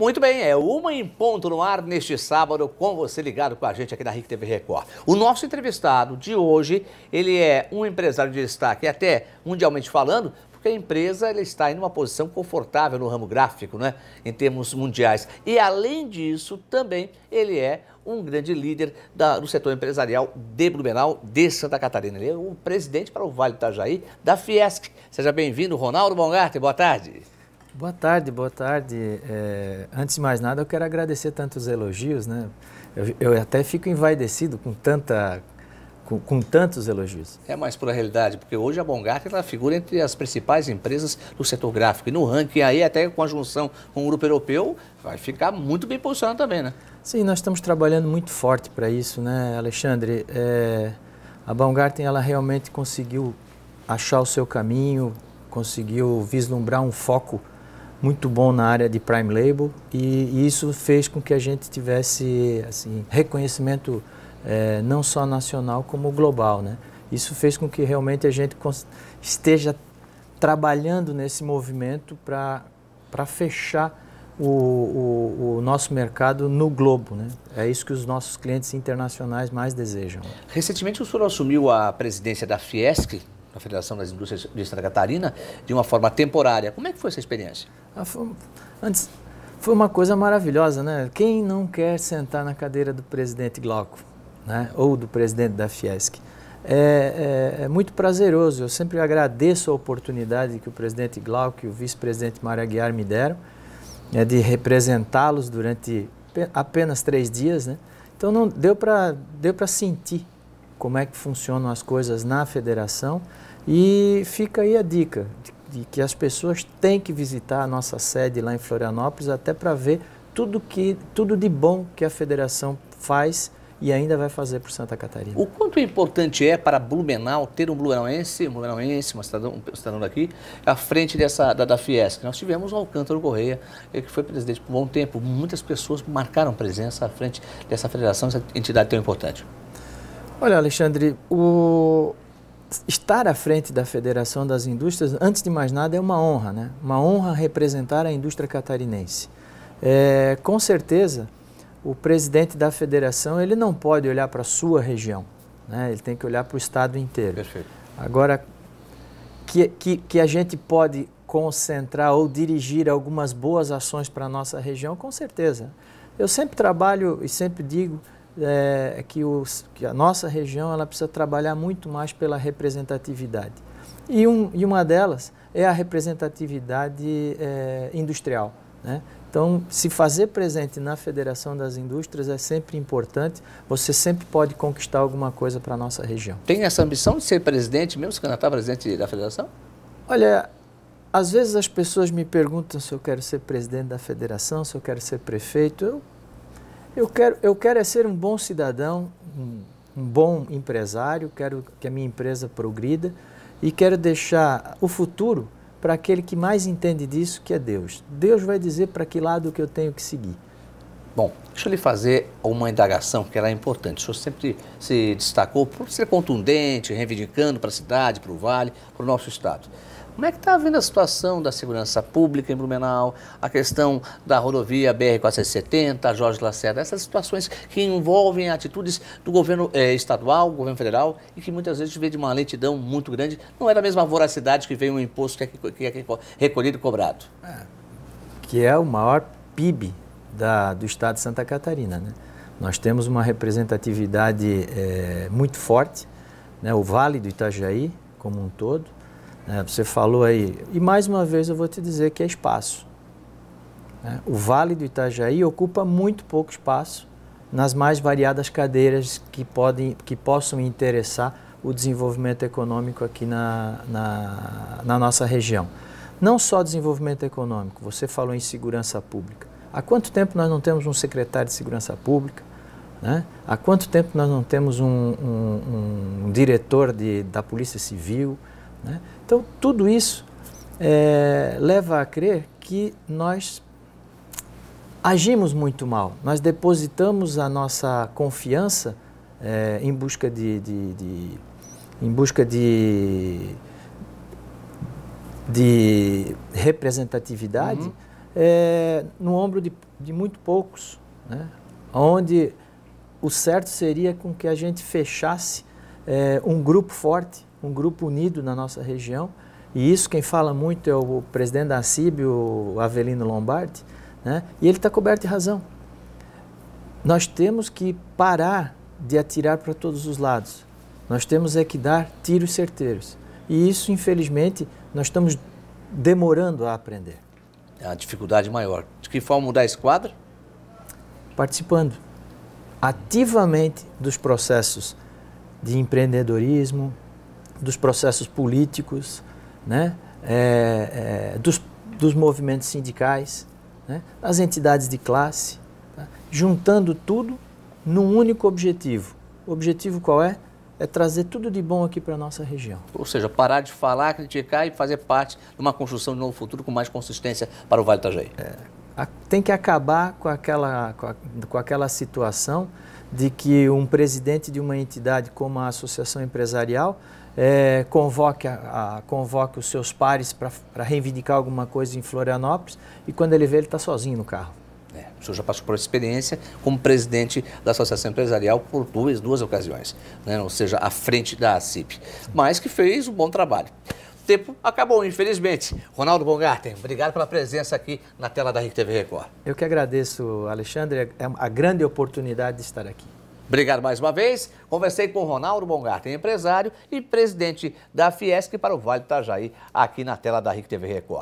Muito bem, é uma em ponto no ar neste sábado com você ligado com a gente aqui da RIC TV Record. O nosso entrevistado de hoje, ele é um empresário de destaque, até mundialmente falando, porque a empresa ela está em uma posição confortável no ramo gráfico, né, em termos mundiais. E além disso, também ele é um grande líder da, do setor empresarial de Blumenau, de Santa Catarina. Ele é o presidente para o Vale do Itajaí da Fiesc. Seja bem-vindo, Ronaldo Bongarten. Boa tarde. Boa tarde, boa tarde. É, antes de mais nada, eu quero agradecer tantos elogios, né? Eu, eu até fico envaidecido com tanta com, com, tantos elogios. É mais pura realidade, porque hoje a Bongart ela figura entre as principais empresas do setor gráfico. E no ranking aí, até com a junção com o grupo europeu, vai ficar muito bem posicionado também, né? Sim, nós estamos trabalhando muito forte para isso, né, Alexandre? É, a Bongart ela realmente conseguiu achar o seu caminho, conseguiu vislumbrar um foco muito bom na área de prime label e, isso fez com que a gente tivesse assim reconhecimento é, não só nacional como global, né? Isso fez com que realmente a gente esteja trabalhando nesse movimento para para fechar o, o, o, nosso mercado no globo. Né? É isso que os nossos clientes internacionais mais desejam. Recentemente o senhor assumiu a presidência da Fiesc, na Federação das Indústrias de Santa Catarina, de uma forma temporária. Como é que foi essa experiência? Ah, foi, antes, foi uma coisa maravilhosa, né? Quem não quer sentar na cadeira do presidente Glauco, né? Ou do presidente da Fiesc? É, é, é, muito prazeroso. Eu sempre agradeço a oportunidade que o presidente Glauco e o vice-presidente Mário Aguiar me deram né, de representá-los durante apenas três dias. Né? Então não deu para deu sentir como é que funcionam as coisas na federação. E fica aí a dica de, de que as pessoas têm que visitar a nossa sede lá em Florianópolis até para ver tudo, que, tudo de bom que a federação faz e ainda vai fazer por Santa Catarina. O quanto importante é para Blumenau ter um blumenauense, um blumenauense, um cidadão, um cidadão daqui, à frente dessa, da, da Fiesc. Nós tivemos o Alcântaro Correia, eh, que foi presidente por um bom tempo. Muitas pessoas marcaram presença à frente dessa federação, dessa entidade tão importante. Olha, Alexandre, o estar à frente da Federação das Indústrias, antes de mais nada, é uma honra, né? Uma honra representar a indústria catarinense. É, com certeza, o presidente da federação ele não pode olhar para a sua região, né? Ele tem que olhar para o estado inteiro. Perfeito. Agora, que, que, que a gente pode concentrar ou dirigir algumas boas ações para a nossa região, com certeza. Eu sempre trabalho e sempre digo é, é, que, os, que a nossa região ela precisa trabalhar muito mais pela representatividade. E, um, e uma delas é a representatividade é, industrial. Né? Então, se fazer presente na Federação das Indústrias é sempre importante, você sempre pode conquistar alguma coisa para a nossa região. Tem essa ambição de ser presidente, mesmo se candidatar está presidente da Federação? Olha, às vezes as pessoas me perguntam se eu quero ser presidente da Federação, se eu quero ser prefeito. Eu eu quero, eu quero é ser um bom cidadão, um, um bom empresário, quero que a minha empresa progrida e quero deixar o futuro para aquele que mais entende disso, que é Deus. Deus vai dizer para que lado que eu tenho que seguir. Bom, deixa eu lhe fazer uma indagação, porque ela é importante. O senhor sempre se destacou por ser contundente, reivindicando para a cidade, para o Vale, para o nosso Estado. Como é que está vendo a situação da segurança pública em Blumenau, a questão da rodovia BR-470, Jorge Lacerda, essas situações que envolvem atitudes do governo eh, estadual, governo federal, e que muitas vezes vê de uma lentidão muito grande, não é da mesma voracidade que vem o um imposto que é, que é recolhido e cobrado. É. Que é o maior PIB da, do estado de Santa Catarina. Né? Nós temos uma representatividade é, muito forte, né? o Vale do Itajaí como um todo, né? Você falou aí, e mais uma vez eu vou te dizer que é espaço. Né? O Vale do Itajaí ocupa muito pouco espaço nas mais variadas cadeiras que, podem, que possam interessar o desenvolvimento econômico aqui na, na, na nossa região. Não só desenvolvimento econômico, você falou em segurança pública. Há quanto tempo nós não temos um secretário de segurança pública? Né? Há quanto tempo nós não temos um, um, um diretor de, da Polícia Civil? Né? Então, tudo isso é, leva a crer que nós agimos muito mal, nós depositamos a nossa confiança é, em busca de, de, de, em busca de, de representatividade uhum. é, no ombro de, de muito poucos, né? onde o certo seria com que a gente fechasse é, um grupo forte um grupo unido na nossa região. E isso quem fala muito é o presidente da CIB, o Avelino Lombardi, né? e ele está coberto de razão. Nós temos que parar de atirar para todos os lados. Nós temos é que dar tiros certeiros. E isso, infelizmente, nós estamos demorando a aprender. É a dificuldade maior. De que forma mudar a esquadra? Participando ativamente dos processos de empreendedorismo, dos processos políticos, né? É, é, dos, dos movimentos sindicais, né? das entidades de classe, tá? juntando tudo num único objetivo. O objetivo qual é? É trazer tudo de bom aqui para a nossa região. Ou seja, parar de falar, criticar e fazer parte de uma construção de um novo futuro com mais consistência para o Vale do Itajaí. É, a, tem que acabar com aquela, com, a, com aquela situação de que um presidente de uma entidade como a associação empresarial é, convoque, a, a, convoque os seus pares para reivindicar alguma coisa em Florianópolis e quando ele vê ele está sozinho no carro. É, o senhor já passou por essa experiência como presidente da Associação Empresarial por duas, duas ocasiões, né? ou seja, à frente da ACIP, mas que fez um bom trabalho tempo acabou, infelizmente. Ronaldo Bongarten, obrigado pela presença aqui na tela da RedeTV Record. Eu que agradeço, Alexandre, é, é a grande oportunidade de estar aqui. Obrigado mais uma vez. Conversei com Ronaldo Bongarten, empresário e presidente da Fiesc para o Vale do Itajaí, aqui na tela da RIC TV Record.